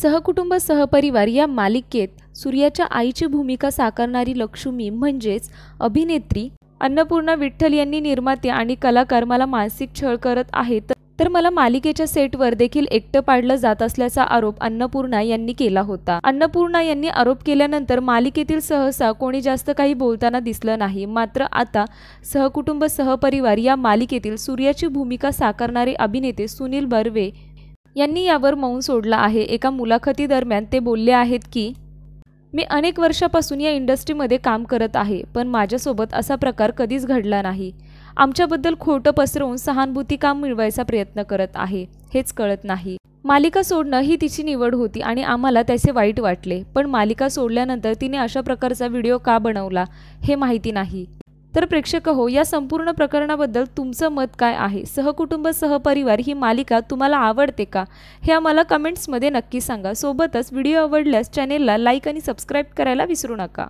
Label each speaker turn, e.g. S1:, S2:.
S1: सहकुटुंब सहपरिवार या मालिकेत सूर्याच्या आईची भूमिका साकारणारी लक्ष्मी म्हणजेच अभिनेत्री अन्नपूर्णा विठ्ठल यांनी निर्माते आणि कलाकार मला मानसिक छळ करत आहेत तर मला मालिकेच्या सेटवर देखील एकटं पाडलं जात असल्याचा आरोप अन्नपूर्णा यांनी केला होता अन्नपूर्णा यांनी आरोप केल्यानंतर मालिकेतील सहसा कोणी जास्त काही बोलताना दिसलं नाही मात्र आता सहकुटुंब सहपरिवार या मालिकेतील सूर्याची भूमिका साकारणारे अभिनेते सुनील बर्वे यांनी यावर मौन सोडलं आहे एका मुलाखतीदरम्यान ते बोलले आहेत की मी अनेक वर्षापासून या इंडस्ट्रीमध्ये काम करत आहे पण माझ्यासोबत असा प्रकार कधीच घडला नाही आमच्याबद्दल खोटं पसरवून सहानुभूती काम मिळवायचा प्रयत्न करत आहे हेच कळत नाही मालिका सोडणं ही तिची निवड होती आणि आम्हाला त्याचे वाईट वाटले पण मालिका सोडल्यानंतर तिने अशा प्रकारचा व्हिडिओ का बनवला हे माहिती नाही तर प्रेक्षक हो या संपूर्ण प्रकरणाबद्दल तुमचं मत काय आहे सहकुटुंब सहपरिवार ही मालिका तुम्हाला आवडते का हे आम्हाला कमेंट्समध्ये नक्की सांगा सोबतच व्हिडिओ आवडल्यास चॅनेलला लाईक आणि सबस्क्राईब करायला विसरू नका